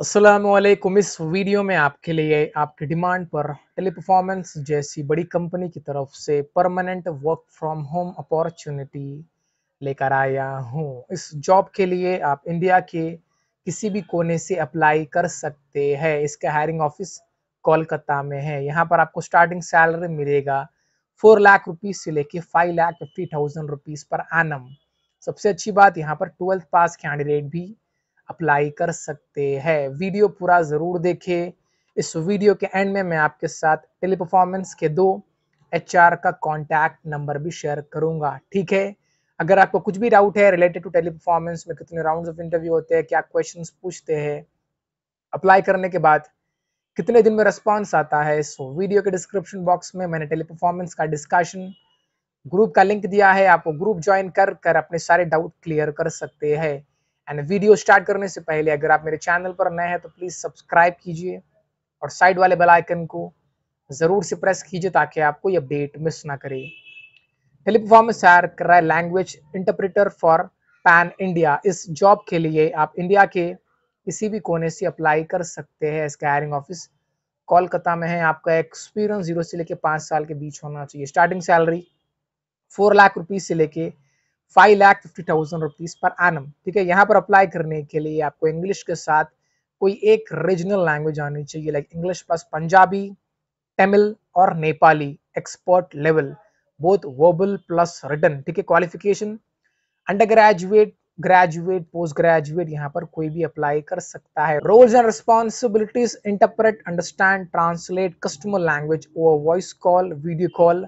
असलम इस वीडियो में आपके लिए आपकी डिमांड पर टेलीपरफॉर्मेंस जैसी बड़ी कंपनी की तरफ से permanent work from home opportunity लेकर आया हूँ इस जॉब के लिए आप इंडिया के किसी भी कोने से अप्लाई कर सकते हैं इसका हायरिंग ऑफिस कोलकाता में है यहाँ पर आपको स्टार्टिंग सैलरी मिलेगा फोर लाख रुपीज़ से लेके five lakh fifty thousand rupees per annum सबसे अच्छी बात यहाँ पर ट्वेल्थ पास कैंडिडेट भी अप्लाई कर सकते हैं वीडियो पूरा ज़रूर देखें इस वीडियो के एंड में मैं आपके साथ टेली परफॉर्मेंस के दो एच का कॉन्टैक्ट नंबर भी शेयर करूंगा ठीक है अगर आपको कुछ भी डाउट है रिलेटेड टू टेली परफॉर्मेंस में कितने राउंड्स ऑफ इंटरव्यू होते हैं क्या क्वेश्चन पूछते हैं अप्लाई करने के बाद कितने दिन में रिस्पॉन्स आता है सो वीडियो के डिस्क्रिप्शन बॉक्स में मैंने टेली परफॉर्मेंस का डिस्कशन ग्रुप का लिंक दिया है आप वो ग्रुप ज्वाइन कर कर अपने सारे डाउट क्लियर कर सकते हैं एंड वीडियो स्टार्ट करने से पहले अगर आप मेरे चैनल पर नए हैं तो प्लीज़ सब्सक्राइब कीजिए और साइड वाले बेल आइकन को ज़रूर से प्रेस कीजिए ताकि आपको ये अपडेट मिस ना करे टेलीपफॉर्मेंस हायर कर रहा है language interpreter for pan India इस जॉब के लिए आप इंडिया के किसी भी कोने से अप्लाई कर सकते हैं इसका हायरिंग ऑफिस कोलकाता में है आपका एक्सपीरियंस जीरो से लेके पांच साल के बीच होना चाहिए starting salary four lakh rupees से लेके five lakh fifty thousand rupees per annum ठीक है यहाँ पर अप्लाई करने के लिए आपको इंग्लिश के साथ कोई एक रीजनल लैंग्वेज आनी चाहिए like English plus Punjabi Tamil और Nepali expert level both verbal plus written ठीक है qualification undergraduate graduate postgraduate यहाँ पर कोई भी अप्लाई कर सकता है roles and responsibilities interpret understand translate customer language over voice call video call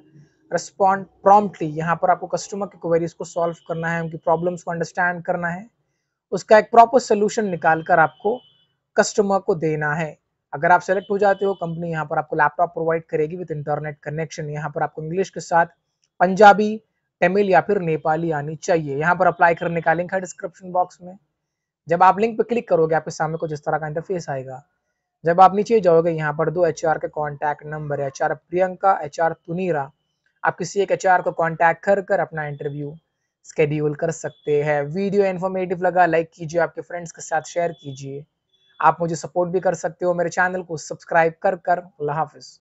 respond promptly यहाँ पर आपको कस्टमर की क्वेरीज को सॉल्व करना है उनकी प्रॉब्लम्स को अंडरस्टैंड करना है उसका एक प्रॉपर सोल्यूशन निकाल कर आपको कस्टमर को देना है अगर आप सेलेक्ट हो जाते हो कंपनी यहाँ पर आपको लैपटॉप प्रोवाइड करेगी विद इंटरनेट कनेक्शन यहाँ पर आपको इंग्लिश के साथ पंजाबी तमिल या फिर नेपाली आनी चाहिए यहाँ पर अप्लाई करने का लिंक है डिस्क्रिप्शन बॉक्स में जब आप लिंक पर क्लिक करोगे आपके सामने को जिस तरह का इंटरफेस आएगा जब आप नीचे जाओगे यहाँ पर दो एच के कॉन्टैक्ट नंबर है एच प्रियंका एच तुनीरा आप किसी एक एच को कॉन्टैक्ट कर कर अपना इंटरव्यू स्केड्यूल कर सकते हैं वीडियो इन्फॉर्मेटिव लगा लाइक कीजिए आपके फ्रेंड्स के साथ शेयर कीजिए आप मुझे सपोर्ट भी कर सकते हो मेरे चैनल को सब्सक्राइब कर कर अल्लाह हाफिज़